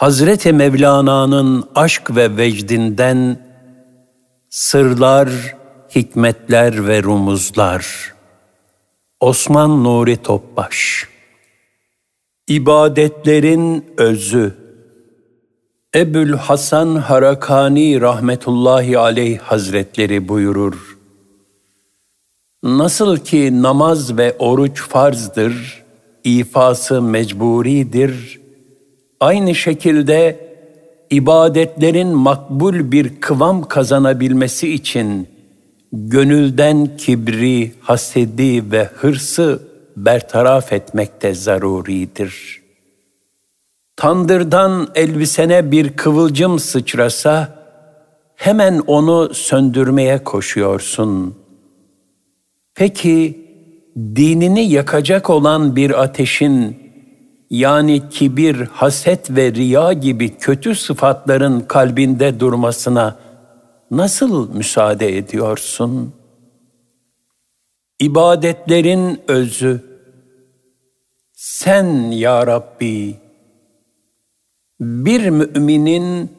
Hazreti Mevlana'nın aşk ve vecdinden sırlar, hikmetler ve rumuzlar. Osman Nuri Topbaş İbadetlerin özü Ebül Hasan Harakani rahmetullahi aleyh hazretleri buyurur. Nasıl ki namaz ve oruç farzdır, ifası mecburidir, aynı şekilde ibadetlerin makbul bir kıvam kazanabilmesi için gönülden kibri, hasedi ve hırsı bertaraf etmekte de zaruridir. Tandırdan elbisene bir kıvılcım sıçrasa, hemen onu söndürmeye koşuyorsun. Peki dinini yakacak olan bir ateşin yani kibir, haset ve riya gibi kötü sıfatların kalbinde durmasına nasıl müsaade ediyorsun? İbadetlerin özü sen ya Rabbi bir müminin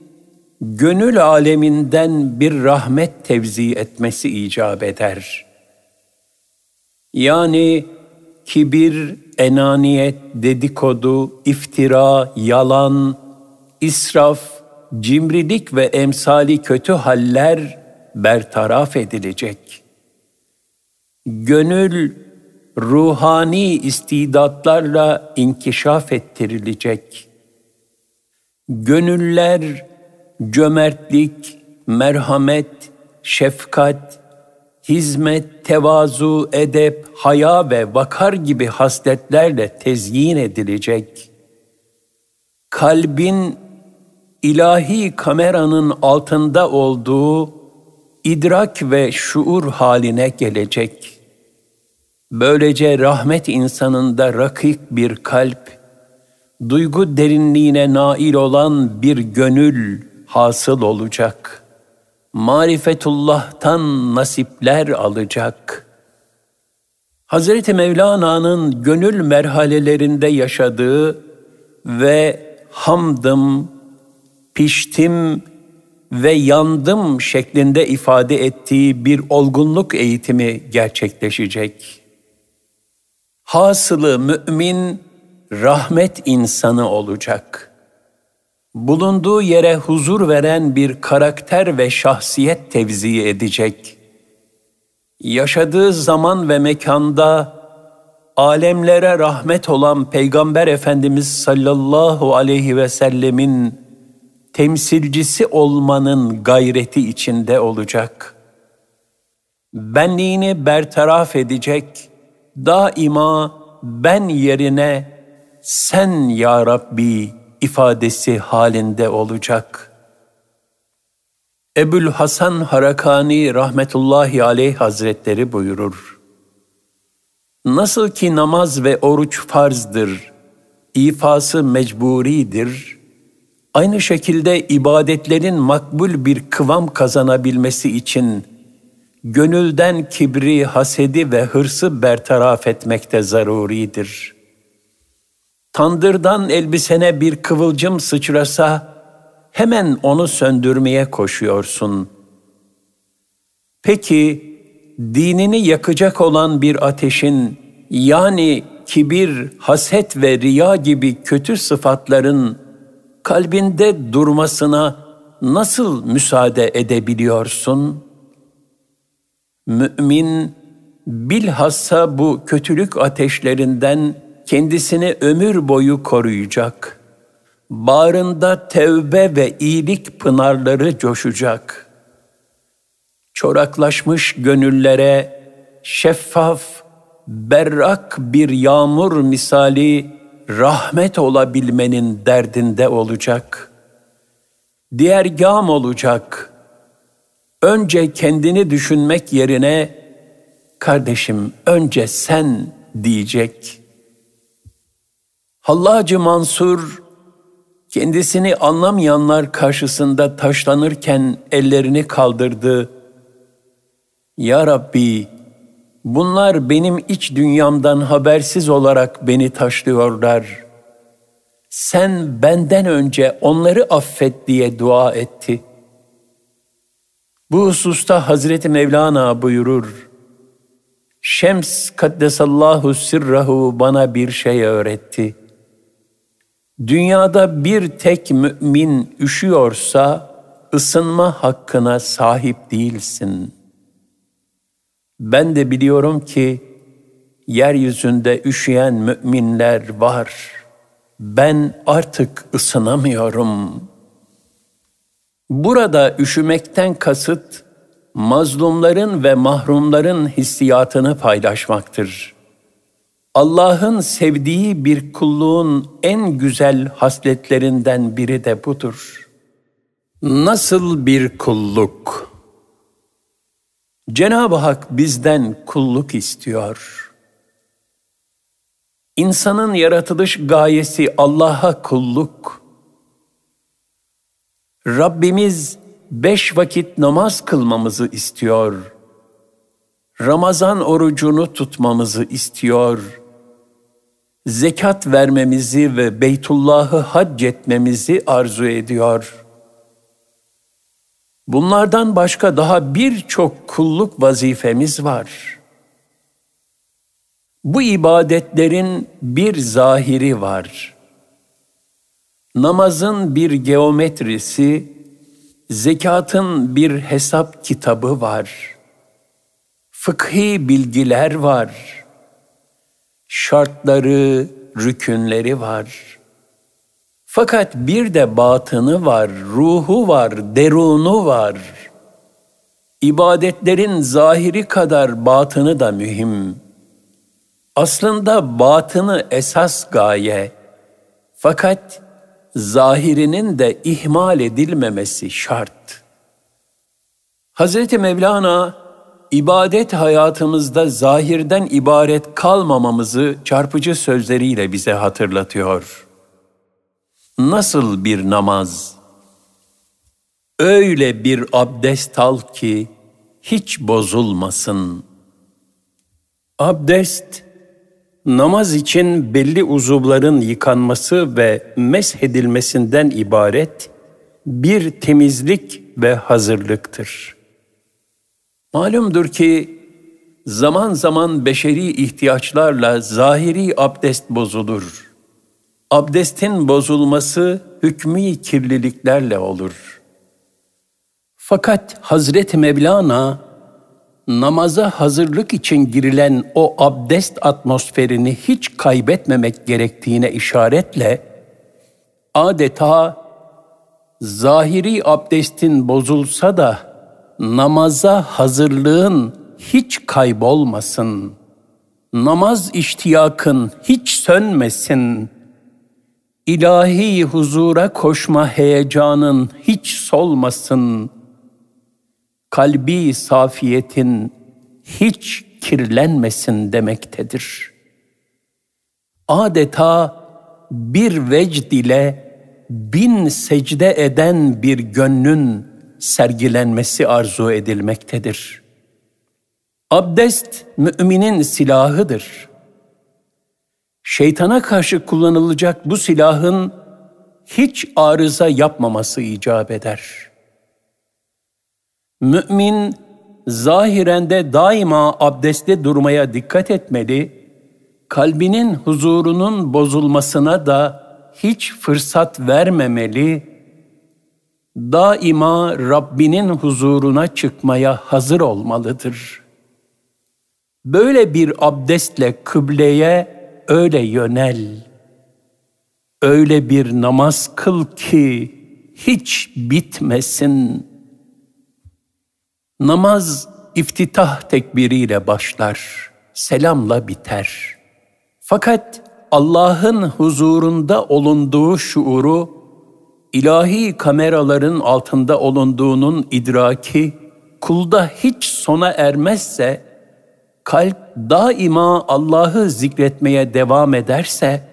gönül aleminden bir rahmet tevzi etmesi icap eder. Yani kibir, enaniyet, dedikodu, iftira, yalan, israf, cimrilik ve emsali kötü haller bertaraf edilecek. Gönül ruhani istidatlarla inkişaf ettirilecek. Gönüller cömertlik, merhamet, şefkat, hizmet, tevazu, edep, haya ve vakar gibi hasletlerle tezyin edilecek. Kalbin ilahi kameranın altında olduğu idrak ve şuur haline gelecek. Böylece rahmet insanında rakik bir kalp, duygu derinliğine nail olan bir gönül hasıl olacak.'' marifetullah'tan nasipler alacak. Hazreti Mevlana'nın gönül merhalelerinde yaşadığı ve hamdım, piştim ve yandım şeklinde ifade ettiği bir olgunluk eğitimi gerçekleşecek. Hasılı mümin rahmet insanı olacak.'' bulunduğu yere huzur veren bir karakter ve şahsiyet tevzi edecek. Yaşadığı zaman ve mekanda alemlere rahmet olan Peygamber Efendimiz sallallahu aleyhi ve sellemin temsilcisi olmanın gayreti içinde olacak. Benliğini bertaraf edecek, daima ben yerine sen ya Rabbi ifadesi halinde olacak. Ebül Hasan Harakani rahmetullahi aleyh hazretleri buyurur. Nasıl ki namaz ve oruç farzdır, ifası mecburidir, aynı şekilde ibadetlerin makbul bir kıvam kazanabilmesi için gönülden kibri, hasedi ve hırsı bertaraf etmekte zaruridir.'' Tandırdan elbisene bir kıvılcım sıçrasa hemen onu söndürmeye koşuyorsun. Peki dinini yakacak olan bir ateşin yani kibir, haset ve riya gibi kötü sıfatların kalbinde durmasına nasıl müsaade edebiliyorsun? Mümin bilhassa bu kötülük ateşlerinden kendisini ömür boyu koruyacak. Bağrında tevbe ve iyilik pınarları coşacak. Çoraklaşmış gönüllere şeffaf, berrak bir yağmur misali rahmet olabilmenin derdinde olacak. Diğer gam olacak. Önce kendini düşünmek yerine kardeşim önce sen diyecek.'' Hallacı Mansur kendisini anlamayanlar karşısında taşlanırken ellerini kaldırdı. Ya Rabbi, bunlar benim iç dünyamdan habersiz olarak beni taşlıyorlar. Sen benden önce onları affet diye dua etti. Bu hususta Hazreti Mevlana buyurur. Şems kaddesallahu sirrahu bana bir şey öğretti.'' dünyada bir tek mümin üşüyorsa ısınma hakkına sahip değilsin. Ben de biliyorum ki yeryüzünde üşüyen müminler var. Ben artık ısınamıyorum. Burada üşümekten kasıt mazlumların ve mahrumların hissiyatını paylaşmaktır.'' Allah'ın sevdiği bir kulluğun en güzel hasletlerinden biri de budur. Nasıl bir kulluk? Cenab-ı Hak bizden kulluk istiyor. İnsanın yaratılış gayesi Allah'a kulluk. Rabbimiz beş vakit namaz kılmamızı istiyor. Ramazan orucunu tutmamızı istiyor.'' zekat vermemizi ve Beytullah'ı hac etmemizi arzu ediyor. Bunlardan başka daha birçok kulluk vazifemiz var. Bu ibadetlerin bir zahiri var. Namazın bir geometrisi, zekatın bir hesap kitabı var. Fıkhi bilgiler var.'' şartları, rükünleri var. Fakat bir de batını var, ruhu var, derunu var. İbadetlerin zahiri kadar batını da mühim. Aslında batını esas gaye. Fakat zahirinin de ihmal edilmemesi şart. Hazreti Mevlana ibadet hayatımızda zahirden ibaret kalmamamızı çarpıcı sözleriyle bize hatırlatıyor. Nasıl bir namaz? Öyle bir abdest al ki hiç bozulmasın. Abdest, namaz için belli uzuvların yıkanması ve meshedilmesinden ibaret bir temizlik ve hazırlıktır.'' Malumdur ki zaman zaman beşeri ihtiyaçlarla zahiri abdest bozulur. Abdestin bozulması hükmü kirliliklerle olur. Fakat Hazret Mevlana namaza hazırlık için girilen o abdest atmosferini hiç kaybetmemek gerektiğine işaretle adeta zahiri abdestin bozulsa da namaza hazırlığın hiç kaybolmasın. Namaz iştiyakın hiç sönmesin. İlahi huzura koşma heyecanın hiç solmasın. Kalbi safiyetin hiç kirlenmesin demektedir. Adeta bir vecd ile bin secde eden bir gönlün sergilenmesi arzu edilmektedir. Abdest müminin silahıdır. Şeytana karşı kullanılacak bu silahın hiç arıza yapmaması icap eder. Mümin zahirende daima abdestte durmaya dikkat etmeli, kalbinin huzurunun bozulmasına da hiç fırsat vermemeli daima Rabbinin huzuruna çıkmaya hazır olmalıdır. Böyle bir abdestle kıbleye öyle yönel. Öyle bir namaz kıl ki hiç bitmesin. Namaz iftitah tekbiriyle başlar, selamla biter. Fakat Allah'ın huzurunda olunduğu şuuru ilahi kameraların altında olunduğunun idraki kulda hiç sona ermezse, kalp daima Allah'ı zikretmeye devam ederse,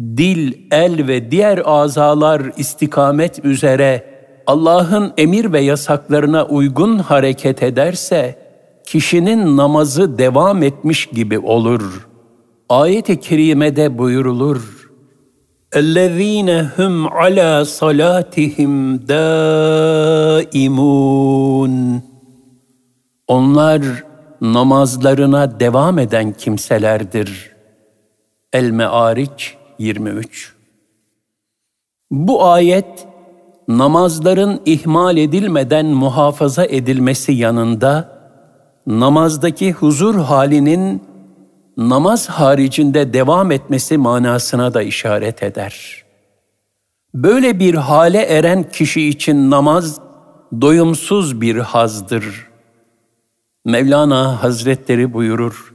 dil, el ve diğer azalar istikamet üzere Allah'ın emir ve yasaklarına uygun hareket ederse, kişinin namazı devam etmiş gibi olur. Ayet-i kerimede buyurulur. اَلَّذ۪ينَ هُمْ عَلَى صَلَاتِهِمْ دَائِمُونَ Onlar namazlarına devam eden kimselerdir. El-Me'ariç 23 Bu ayet, namazların ihmal edilmeden muhafaza edilmesi yanında, namazdaki huzur halinin namaz haricinde devam etmesi manasına da işaret eder. Böyle bir hale eren kişi için namaz doyumsuz bir hazdır. Mevlana Hazretleri buyurur.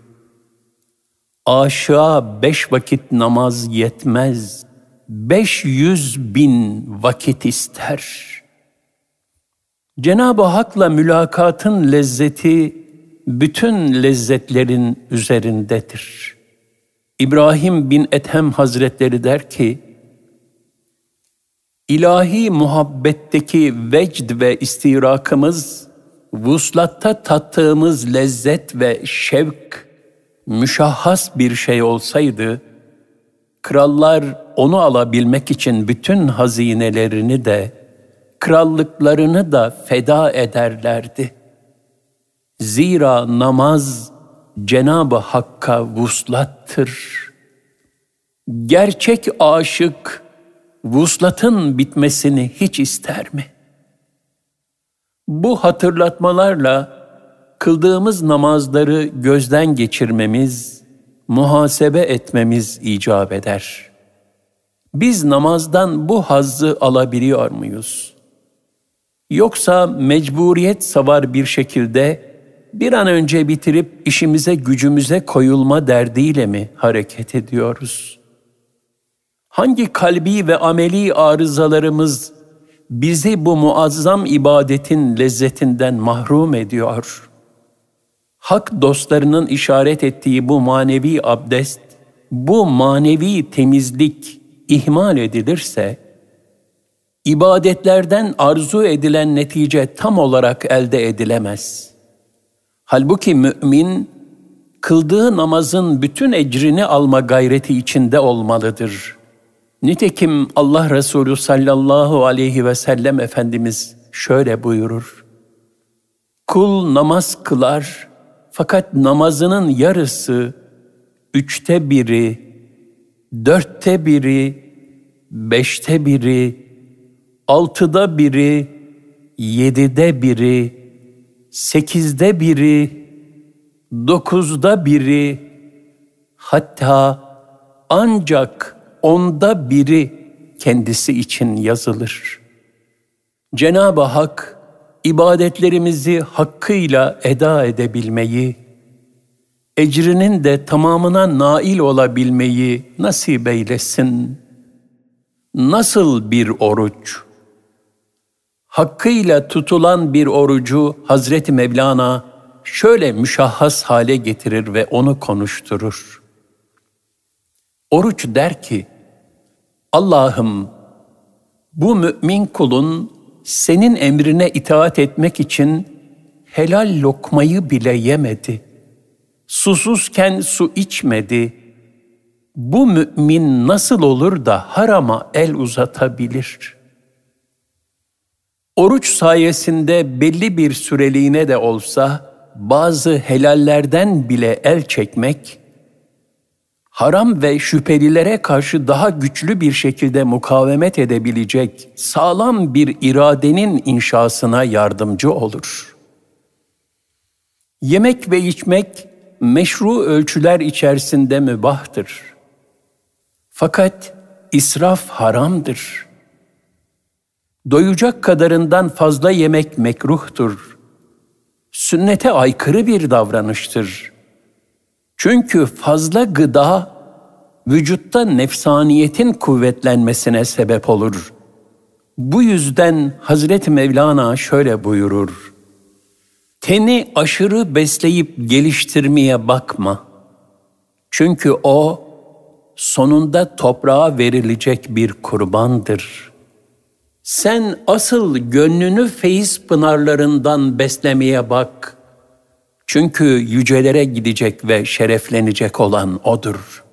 Aşağı beş vakit namaz yetmez, beş yüz bin vakit ister. Cenab-ı Hak'la mülakatın lezzeti bütün lezzetlerin üzerindedir. İbrahim bin Ethem Hazretleri der ki, ilahi muhabbetteki vecd ve istirakımız, vuslatta tattığımız lezzet ve şevk müşahhas bir şey olsaydı, krallar onu alabilmek için bütün hazinelerini de, krallıklarını da feda ederlerdi.'' Zira namaz Cenab-ı Hakk'a vuslattır. Gerçek aşık vuslatın bitmesini hiç ister mi? Bu hatırlatmalarla kıldığımız namazları gözden geçirmemiz, muhasebe etmemiz icap eder. Biz namazdan bu hazzı alabiliyor muyuz? Yoksa mecburiyet savar bir şekilde bir an önce bitirip işimize gücümüze koyulma derdiyle mi hareket ediyoruz? Hangi kalbi ve ameli arızalarımız bizi bu muazzam ibadetin lezzetinden mahrum ediyor? Hak dostlarının işaret ettiği bu manevi abdest, bu manevi temizlik ihmal edilirse, ibadetlerden arzu edilen netice tam olarak elde edilemez.'' Halbuki mümin kıldığı namazın bütün ecrini alma gayreti içinde olmalıdır. Nitekim Allah Resulü sallallahu aleyhi ve sellem Efendimiz şöyle buyurur. Kul namaz kılar fakat namazının yarısı, üçte biri, dörtte biri, beşte biri, altıda biri, yedide biri, sekizde biri, dokuzda biri, hatta ancak onda biri kendisi için yazılır. Cenab-ı Hak, ibadetlerimizi hakkıyla eda edebilmeyi, ecrinin de tamamına nail olabilmeyi nasip eylesin. Nasıl bir oruç? hakkıyla tutulan bir orucu Hazreti Mevlana şöyle müşahhas hale getirir ve onu konuşturur. Oruç der ki, Allah'ım bu mümin kulun senin emrine itaat etmek için helal lokmayı bile yemedi. Susuzken su içmedi. Bu mümin nasıl olur da harama el uzatabilir?'' Oruç sayesinde belli bir süreliğine de olsa bazı helallerden bile el çekmek, haram ve şüphelilere karşı daha güçlü bir şekilde mukavemet edebilecek sağlam bir iradenin inşasına yardımcı olur. Yemek ve içmek meşru ölçüler içerisinde mübahtır. Fakat israf haramdır.'' Doyacak kadarından fazla yemek mekruhtur. Sünnete aykırı bir davranıştır. Çünkü fazla gıda vücutta nefsaniyetin kuvvetlenmesine sebep olur. Bu yüzden Hazreti Mevlana şöyle buyurur. Teni aşırı besleyip geliştirmeye bakma. Çünkü o sonunda toprağa verilecek bir kurbandır.'' Sen asıl gönlünü feyiz pınarlarından beslemeye bak. Çünkü yücelere gidecek ve şereflenecek olan odur.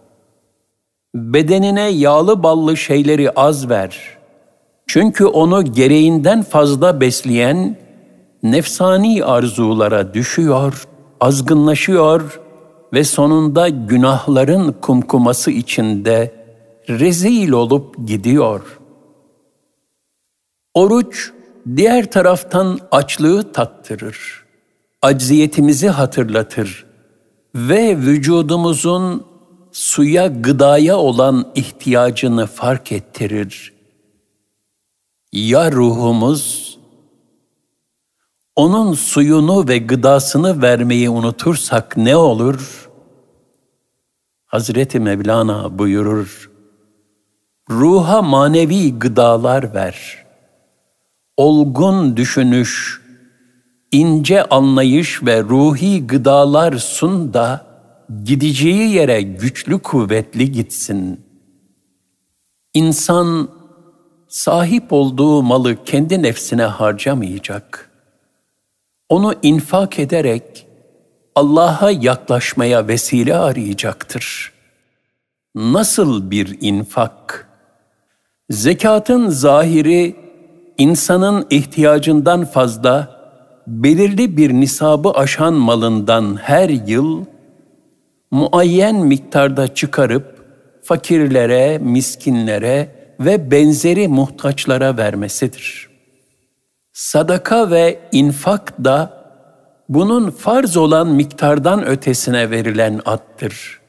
Bedenine yağlı ballı şeyleri az ver. Çünkü onu gereğinden fazla besleyen nefsani arzulara düşüyor, azgınlaşıyor ve sonunda günahların kumkuması içinde rezil olup gidiyor.'' Oruç diğer taraftan açlığı tattırır. Acziyetimizi hatırlatır ve vücudumuzun suya, gıdaya olan ihtiyacını fark ettirir. Ya ruhumuz onun suyunu ve gıdasını vermeyi unutursak ne olur? Hazreti Mevlana buyurur. Ruha manevi gıdalar ver.'' olgun düşünüş, ince anlayış ve ruhi gıdalar sun da gideceği yere güçlü kuvvetli gitsin. İnsan sahip olduğu malı kendi nefsine harcamayacak. Onu infak ederek Allah'a yaklaşmaya vesile arayacaktır. Nasıl bir infak? Zekatın zahiri insanın ihtiyacından fazla belirli bir nisabı aşan malından her yıl muayyen miktarda çıkarıp fakirlere, miskinlere ve benzeri muhtaçlara vermesidir. Sadaka ve infak da bunun farz olan miktardan ötesine verilen attır.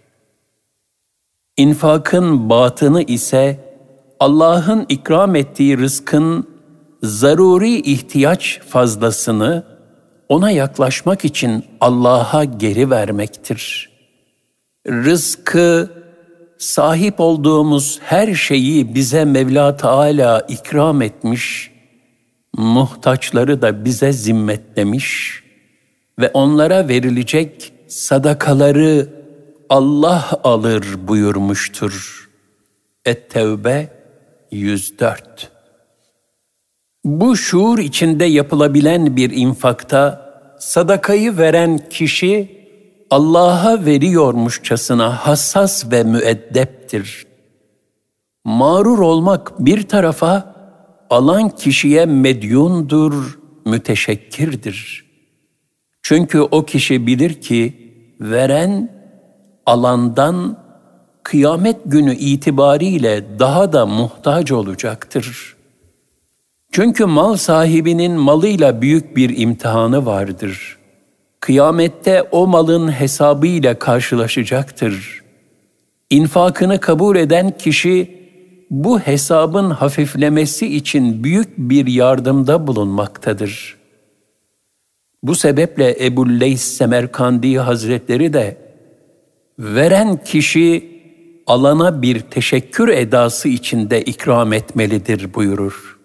İnfakın batını ise Allah'ın ikram ettiği rızkın zaruri ihtiyaç fazlasını ona yaklaşmak için Allah'a geri vermektir. Rızkı, sahip olduğumuz her şeyi bize Mevla Teala ikram etmiş, muhtaçları da bize zimmetlemiş ve onlara verilecek sadakaları Allah alır buyurmuştur. Et-Tevbe 104 bu şuur içinde yapılabilen bir infakta sadakayı veren kişi Allah'a veriyormuşçasına hassas ve müeddeptir. Mağrur olmak bir tarafa, alan kişiye medyundur, müteşekkirdir. Çünkü o kişi bilir ki veren alandan kıyamet günü itibariyle daha da muhtaç olacaktır.'' Çünkü mal sahibinin malıyla büyük bir imtihanı vardır. Kıyamette o malın hesabı ile karşılaşacaktır. İnfakını kabul eden kişi bu hesabın hafiflemesi için büyük bir yardımda bulunmaktadır. Bu sebeple Ebu Leys Semerkandi Hazretleri de veren kişi alana bir teşekkür edası içinde ikram etmelidir buyurur.''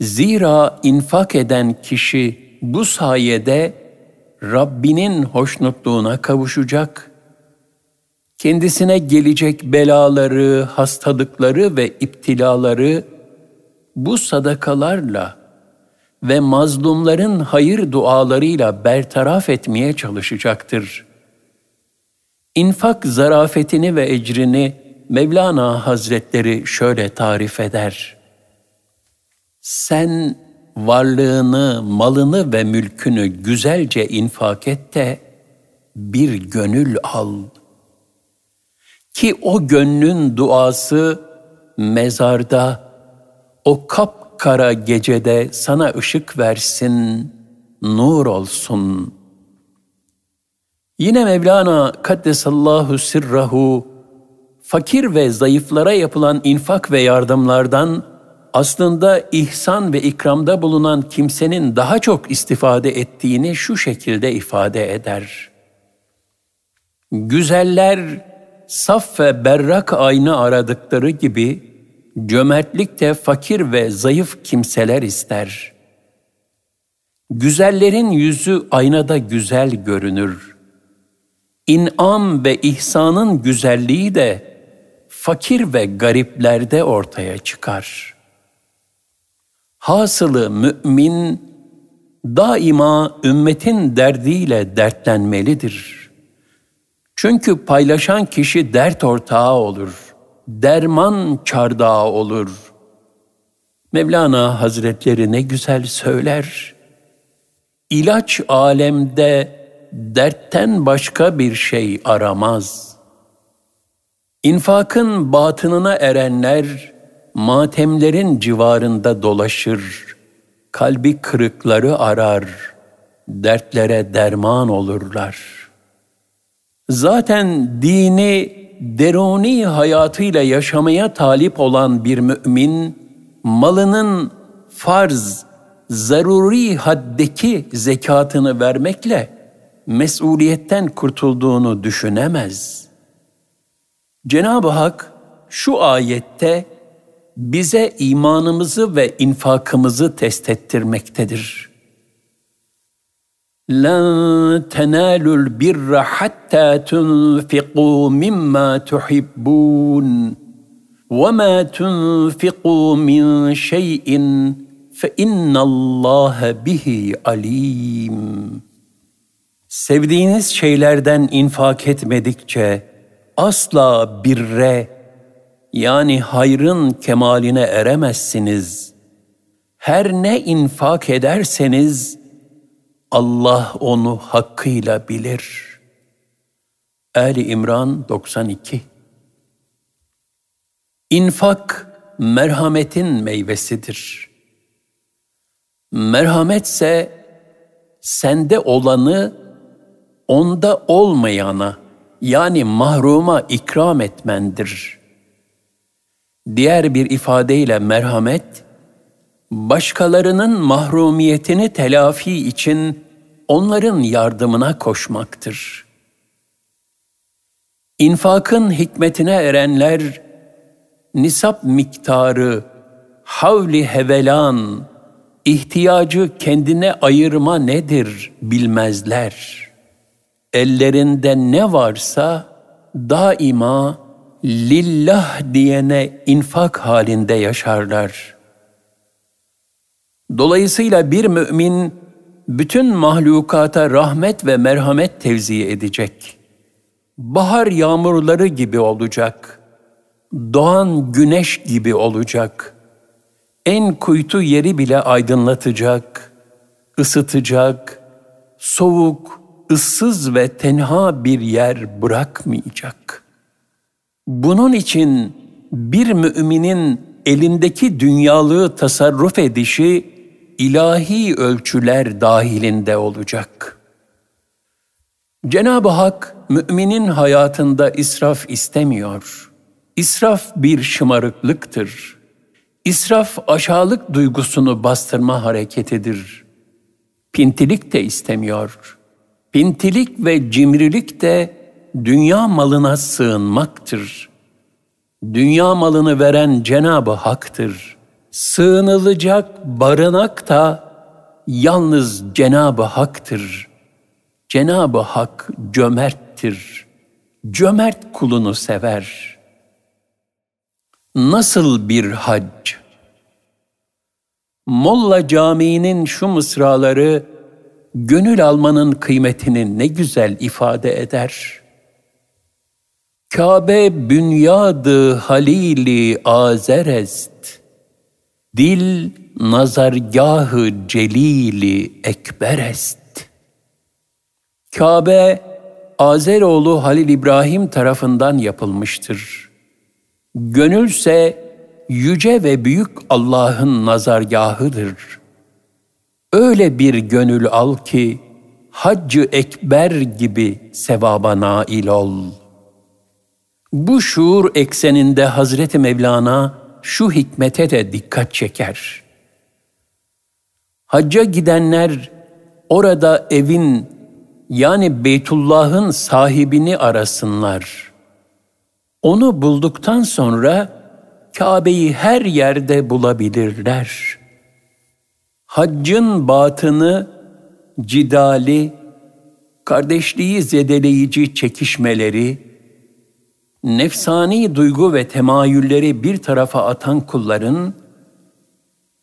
Zira infak eden kişi bu sayede Rabbinin hoşnutluğuna kavuşacak. Kendisine gelecek belaları, hastalıkları ve iptilaları bu sadakalarla ve mazlumların hayır dualarıyla bertaraf etmeye çalışacaktır. İnfak zarafetini ve ecrini Mevlana Hazretleri şöyle tarif eder sen varlığını, malını ve mülkünü güzelce infak et de bir gönül al. Ki o gönlün duası mezarda, o kapkara gecede sana ışık versin, nur olsun. Yine Mevlana Kaddesallahu Sirrahu, fakir ve zayıflara yapılan infak ve yardımlardan aslında ihsan ve ikramda bulunan kimsenin daha çok istifade ettiğini şu şekilde ifade eder. Güzeller saf ve berrak ayna aradıkları gibi cömertlik de fakir ve zayıf kimseler ister. Güzellerin yüzü aynada güzel görünür. İnam ve ihsanın güzelliği de fakir ve gariplerde ortaya çıkar.'' Hasılı mümin daima ümmetin derdiyle dertlenmelidir. Çünkü paylaşan kişi dert ortağı olur, derman çardağı olur. Mevlana Hazretleri ne güzel söyler. İlaç alemde dertten başka bir şey aramaz. İnfakın batınına erenler, matemlerin civarında dolaşır, kalbi kırıkları arar, dertlere derman olurlar. Zaten dini deruni hayatıyla yaşamaya talip olan bir mümin, malının farz, zaruri haddeki zekatını vermekle mesuliyetten kurtulduğunu düşünemez. Cenab-ı Hak şu ayette bize imanımızı ve infakımızı test ettirmektedir. لَنْ تَنَالُوا الْبِرَّ حَتَّى تُنْفِقُوا مِمَّا تُحِبُّونَ وَمَا تُنْفِقُوا مِنْ شَيْءٍ فَاِنَّ اللّٰهَ بِهِ عَلِيمٌ Sevdiğiniz şeylerden infak etmedikçe asla birre, yani hayrın kemaline eremezsiniz. Her ne infak ederseniz Allah onu hakkıyla bilir. Ali İmran 92 İnfak merhametin meyvesidir. Merhametse sende olanı onda olmayana yani mahruma ikram etmendir.'' Diğer bir ifadeyle merhamet, başkalarının mahrumiyetini telafi için onların yardımına koşmaktır. İnfakın hikmetine erenler, nisap miktarı, havli hevelan, ihtiyacı kendine ayırma nedir bilmezler. Ellerinde ne varsa daima lillah diyene infak halinde yaşarlar. Dolayısıyla bir mümin bütün mahlukata rahmet ve merhamet tevzi edecek. Bahar yağmurları gibi olacak. Doğan güneş gibi olacak. En kuytu yeri bile aydınlatacak, ısıtacak, soğuk, ıssız ve tenha bir yer bırakmayacak.'' Bunun için bir müminin elindeki dünyalığı tasarruf edişi ilahi ölçüler dahilinde olacak. Cenab-ı Hak müminin hayatında israf istemiyor. İsraf bir şımarıklıktır. İsraf aşağılık duygusunu bastırma hareketidir. Pintilik de istemiyor. Pintilik ve cimrilik de dünya malına sığınmaktır. Dünya malını veren Cenabı Hak'tır. Sığınılacak barınak da yalnız Cenabı Hak'tır. Cenabı Hak cömerttir. Cömert kulunu sever. Nasıl bir hac? Molla Camii'nin şu mısraları gönül almanın kıymetini ne güzel ifade eder. Kabe bünyadı halili azerest, Dil nazargahı celili ekberest. Kabe, Azeroğlu Halil İbrahim tarafından yapılmıştır. Gönülse yüce ve büyük Allah'ın nazargahıdır. Öyle bir gönül al ki, Haccı Ekber gibi sevaba nail ol.'' Bu şuur ekseninde Hazreti Mevlana şu hikmete de dikkat çeker. Hacca gidenler orada evin yani Beytullah'ın sahibini arasınlar. Onu bulduktan sonra Kabe'yi her yerde bulabilirler. Haccın batını, cidali, kardeşliği zedeleyici çekişmeleri, nefsani duygu ve temayülleri bir tarafa atan kulların,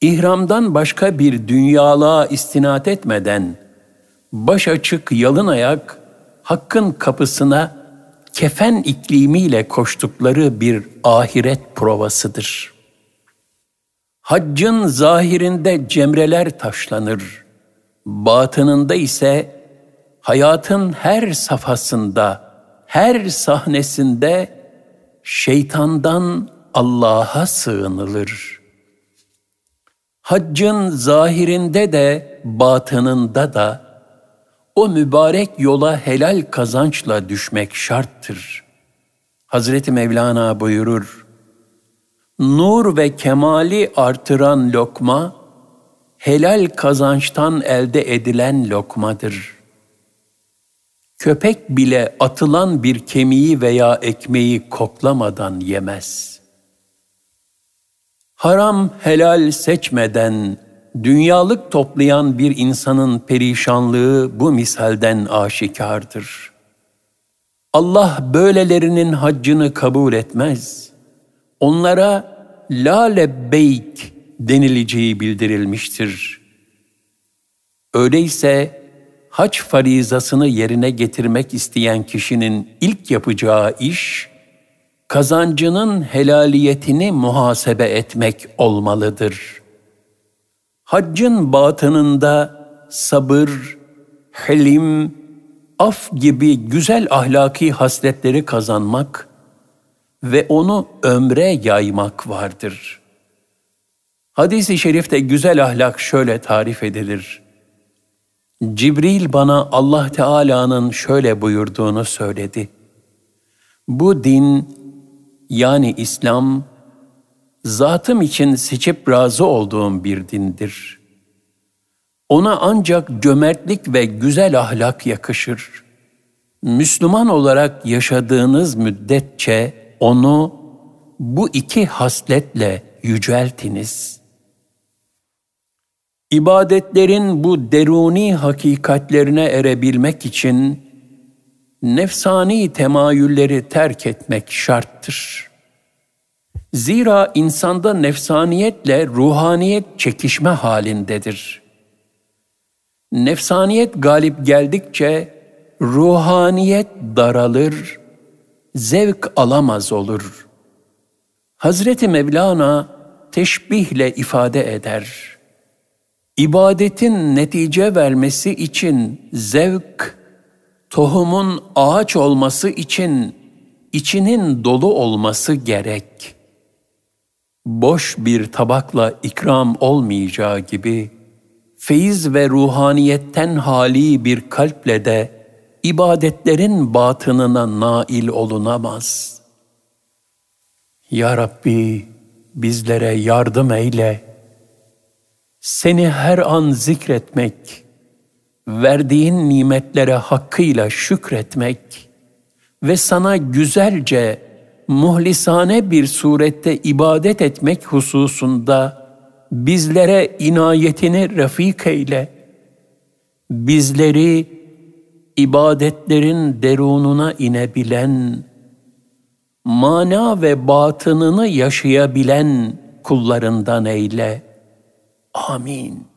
ihramdan başka bir dünyalığa istinat etmeden, baş açık yalın ayak, Hakk'ın kapısına kefen iklimiyle koştukları bir ahiret provasıdır. Haccın zahirinde cemreler taşlanır, batınında ise hayatın her safhasında her sahnesinde şeytandan Allah'a sığınılır. Haccın zahirinde de batınında da o mübarek yola helal kazançla düşmek şarttır. Hazreti Mevlana buyurur, Nur ve kemali artıran lokma, helal kazançtan elde edilen lokmadır. Köpek bile atılan bir kemiği veya ekmeği koklamadan yemez. Haram helal seçmeden dünyalık toplayan bir insanın perişanlığı bu misalden aşikardır. Allah böylelerinin haccını kabul etmez. Onlara lale lebbeyk denileceği bildirilmiştir. Öyleyse hac farizasını yerine getirmek isteyen kişinin ilk yapacağı iş, kazancının helaliyetini muhasebe etmek olmalıdır. Haccın batınında sabır, helim, af gibi güzel ahlaki hasletleri kazanmak ve onu ömre yaymak vardır. Hadis-i şerifte güzel ahlak şöyle tarif edilir. Cibril bana Allah Teala'nın şöyle buyurduğunu söyledi. Bu din yani İslam zatım için seçip razı olduğum bir dindir. Ona ancak cömertlik ve güzel ahlak yakışır. Müslüman olarak yaşadığınız müddetçe onu bu iki hasletle yüceltiniz.'' İbadetlerin bu deruni hakikatlerine erebilmek için nefsani temayülleri terk etmek şarttır. Zira insanda nefsaniyetle ruhaniyet çekişme halindedir. Nefsaniyet galip geldikçe ruhaniyet daralır, zevk alamaz olur. Hazreti Mevlana teşbihle ifade eder.'' İbadetin netice vermesi için zevk, tohumun ağaç olması için içinin dolu olması gerek. Boş bir tabakla ikram olmayacağı gibi, feyiz ve ruhaniyetten hali bir kalple de ibadetlerin batınına nail olunamaz. Ya Rabbi bizlere yardım eyle.'' Seni her an zikretmek, verdiğin nimetlere hakkıyla şükretmek ve sana güzelce, muhlisane bir surette ibadet etmek hususunda bizlere inayetini refik eyle. Bizleri ibadetlerin derununa inebilen, mana ve batınını yaşayabilen kullarından eyle. Amin.